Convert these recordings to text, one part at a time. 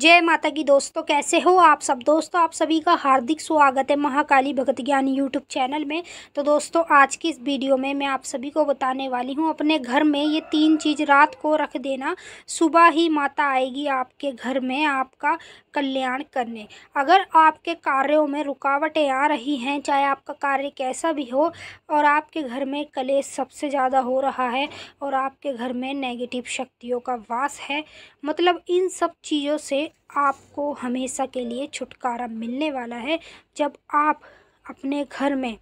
जय माता की दोस्तों कैसे हो आप सब दोस्तों आप सभी का हार्दिक स्वागत है महाकाली भगत ज्ञान यूट्यूब चैनल में तो दोस्तों आज की इस वीडियो में मैं आप सभी को बताने वाली हूँ अपने घर में ये तीन चीज़ रात को रख देना सुबह ही माता आएगी आपके घर में आपका कल्याण करने अगर आपके कार्यों में रुकावटें आ रही हैं चाहे आपका कार्य कैसा भी हो और आपके घर में कले सबसे ज़्यादा हो रहा है और आपके घर में नेगेटिव शक्तियों का वास है मतलब इन सब चीज़ों से आपको हमेशा के लिए छुटकारा मिलने वाला है जब आप अपने घर में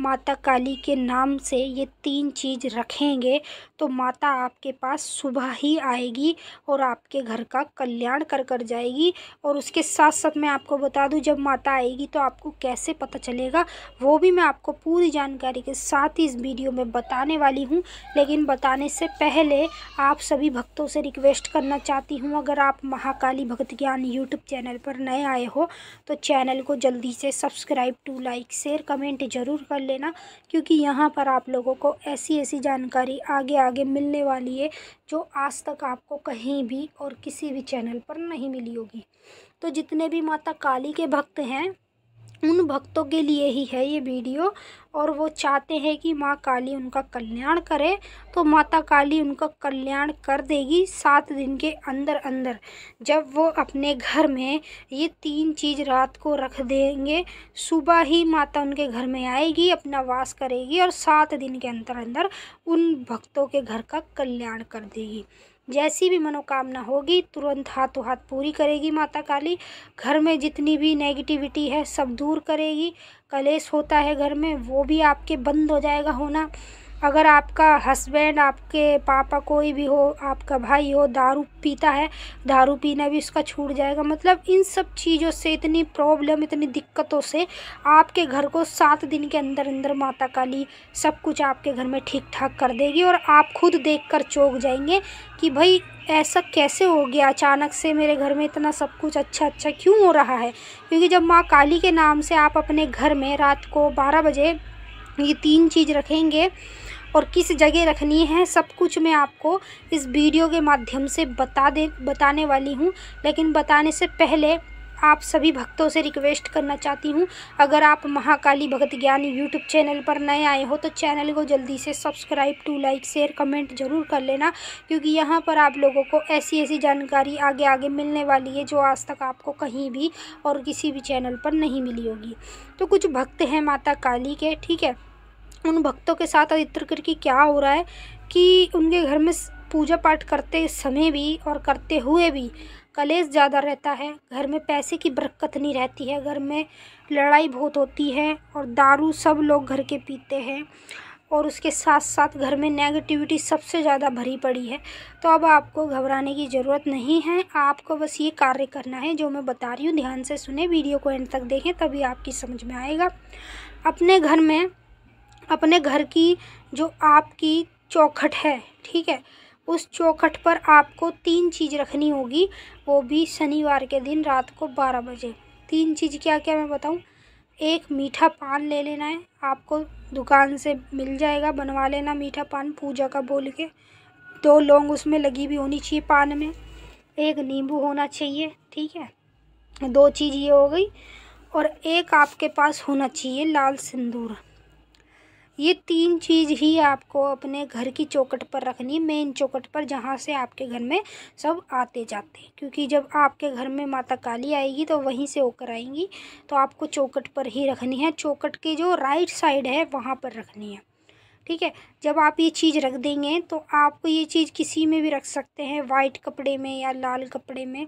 माता काली के नाम से ये तीन चीज़ रखेंगे तो माता आपके पास सुबह ही आएगी और आपके घर का कल्याण कर कर जाएगी और उसके साथ साथ मैं आपको बता दूं जब माता आएगी तो आपको कैसे पता चलेगा वो भी मैं आपको पूरी जानकारी के साथ ही इस वीडियो में बताने वाली हूँ लेकिन बताने से पहले आप सभी भक्तों से रिक्वेस्ट करना चाहती हूँ अगर आप महाकाली भक्त ज्ञान यूट्यूब चैनल पर नए आए हो तो चैनल को जल्दी से subscribe to like share comment ज़रूर कर लेना क्योंकि यहाँ पर आप लोगों को ऐसी ऐसी जानकारी आगे आगे मिलने वाली है जो आज तक आपको कहीं भी और किसी भी चैनल पर नहीं मिली होगी तो जितने भी माता काली के भक्त हैं उन भक्तों के लिए ही है ये वीडियो और वो चाहते हैं कि माँ काली उनका कल्याण करे तो माता काली उनका कल्याण कर देगी सात दिन के अंदर अंदर जब वो अपने घर में ये तीन चीज़ रात को रख देंगे सुबह ही माता उनके घर में आएगी अपना वास करेगी और सात दिन के अंदर अंदर उन भक्तों के घर का कल्याण कर देगी जैसी भी मनोकामना होगी तुरंत हाथों हाथ पूरी करेगी माता काली घर में जितनी भी नेगेटिविटी है सब दूर करेगी कलेश होता है घर में वो भी आपके बंद हो जाएगा होना अगर आपका हस्बैंड आपके पापा कोई भी हो आपका भाई हो दारू पीता है दारू पीना भी उसका छूट जाएगा मतलब इन सब चीज़ों से इतनी प्रॉब्लम इतनी दिक्कतों से आपके घर को सात दिन के अंदर अंदर माता काली सब कुछ आपके घर में ठीक ठाक कर देगी और आप खुद देख कर चौंक जाएंगे कि भाई ऐसा कैसे हो गया अचानक से मेरे घर में इतना सब कुछ अच्छा अच्छा क्यों हो रहा है क्योंकि जब माँ काली के नाम से आप अपने घर में रात को बारह बजे ये तीन चीज़ रखेंगे और किस जगह रखनी है सब कुछ मैं आपको इस वीडियो के माध्यम से बता दे बताने वाली हूँ लेकिन बताने से पहले आप सभी भक्तों से रिक्वेस्ट करना चाहती हूँ अगर आप महाकाली भगत ज्ञान यूट्यूब चैनल पर नए आए हो तो चैनल को जल्दी से subscribe to like share comment जरूर कर लेना क्योंकि यहाँ पर आप लोगों को ऐसी ऐसी जानकारी आगे आगे मिलने वाली है जो आज तक आपको कहीं भी और किसी भी चैनल पर नहीं मिली होगी तो कुछ भक्त हैं माता काली के ठीक है उन भक्तों के साथ अधिकतर करके क्या हो रहा है कि उनके घर में पूजा पाठ करते समय भी और करते हुए भी कलेश ज़्यादा रहता है घर में पैसे की बरकत नहीं रहती है घर में लड़ाई बहुत होती है और दारू सब लोग घर के पीते हैं और उसके साथ साथ घर में नेगेटिविटी सबसे ज़्यादा भरी पड़ी है तो अब आपको घबराने की ज़रूरत नहीं है आपको बस ये कार्य करना है जो मैं बता रही हूँ ध्यान से सुने वीडियो को एंड तक देखें तभी आपकी समझ में आएगा अपने घर में अपने घर की जो आपकी चौखट है ठीक है उस चौखट पर आपको तीन चीज़ रखनी होगी वो भी शनिवार के दिन रात को बारह बजे तीन चीज़ क्या क्या मैं बताऊँ एक मीठा पान ले लेना है आपको दुकान से मिल जाएगा बनवा लेना मीठा पान पूजा का बोल के दो लौंग उसमें लगी भी होनी चाहिए पान में एक नींबू होना चाहिए ठीक है दो चीज़ ये हो गई और एक आपके पास होना चाहिए लाल सिंदूर ये तीन चीज़ ही आपको अपने घर की चौकट पर रखनी मेन चौकट पर जहाँ से आपके घर में सब आते जाते हैं क्योंकि जब आपके घर में माता काली आएगी तो वहीं से होकर आएंगी तो आपको चौकट पर ही रखनी है चौकट के जो राइट साइड है वहाँ पर रखनी है ठीक है जब आप ये चीज़ रख देंगे तो आपको ये चीज़ किसी में भी रख सकते हैं वाइट कपड़े में या लाल कपड़े में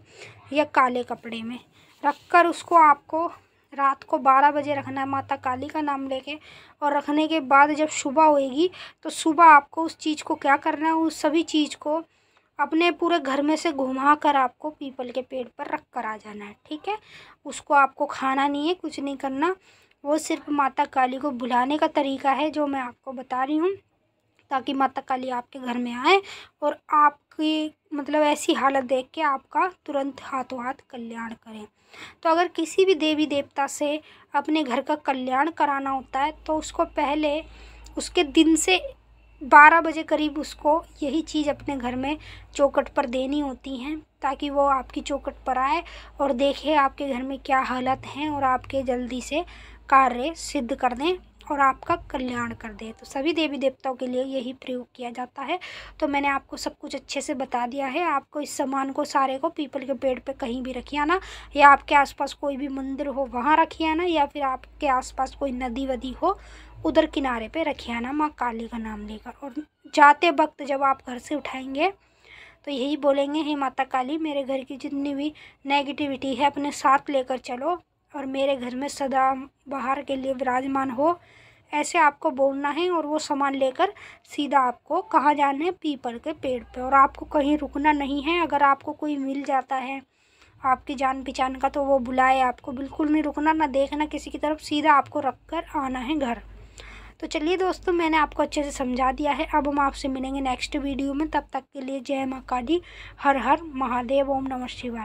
या काले कपड़े में रख कर उसको आपको रात को बारह बजे रखना है माता काली का नाम लेके और रखने के बाद जब सुबह होएगी तो सुबह आपको उस चीज़ को क्या करना है उस सभी चीज़ को अपने पूरे घर में से घुमा कर आपको पीपल के पेड़ पर रख कर आ जाना है ठीक है उसको आपको खाना नहीं है कुछ नहीं करना वो सिर्फ माता काली को बुलाने का तरीका है जो मैं आपको बता रही हूँ ताकि माता काली आपके घर में आए और आप आपकी मतलब ऐसी हालत देख के आपका तुरंत हाथों हाथ कल्याण करें तो अगर किसी भी देवी देवता से अपने घर का कल्याण कराना होता है तो उसको पहले उसके दिन से बारह बजे करीब उसको यही चीज़ अपने घर में चौकट पर देनी होती हैं ताकि वो आपकी चौकट पर आए और देखे आपके घर में क्या हालत हैं और आपके जल्दी से कार्य सिद्ध कर दें और आपका कल्याण कर दे तो सभी देवी देवताओं के लिए यही प्रयोग किया जाता है तो मैंने आपको सब कुछ अच्छे से बता दिया है आपको इस सामान को सारे को पीपल के पेड़ पे कहीं भी रखिए आना या आपके आसपास कोई भी मंदिर हो वहाँ रखिए आना या फिर आपके आसपास कोई नदी वदी हो उधर किनारे पर रखिए आना माँ काली का नाम लेकर और जाते वक्त जब आप घर से उठाएँगे तो यही बोलेंगे हे माता काली मेरे घर की जितनी भी नेगेटिविटी है अपने साथ लेकर चलो और मेरे घर में सदा बाहर के लिए विराजमान हो ऐसे आपको बोलना है और वो सामान लेकर सीधा आपको कहाँ जाना है पीपल के पेड़ पे और आपको कहीं रुकना नहीं है अगर आपको कोई मिल जाता है आपकी जान पहचान का तो वो बुलाए आपको बिल्कुल नहीं रुकना ना देखना किसी की तरफ सीधा आपको रख कर आना है घर तो चलिए दोस्तों मैंने आपको अच्छे से समझा दिया है अब हम आपसे मिलेंगे नेक्स्ट वीडियो में तब तक के लिए जय माँ काली हर हर महादेव ओम नमः शिवाय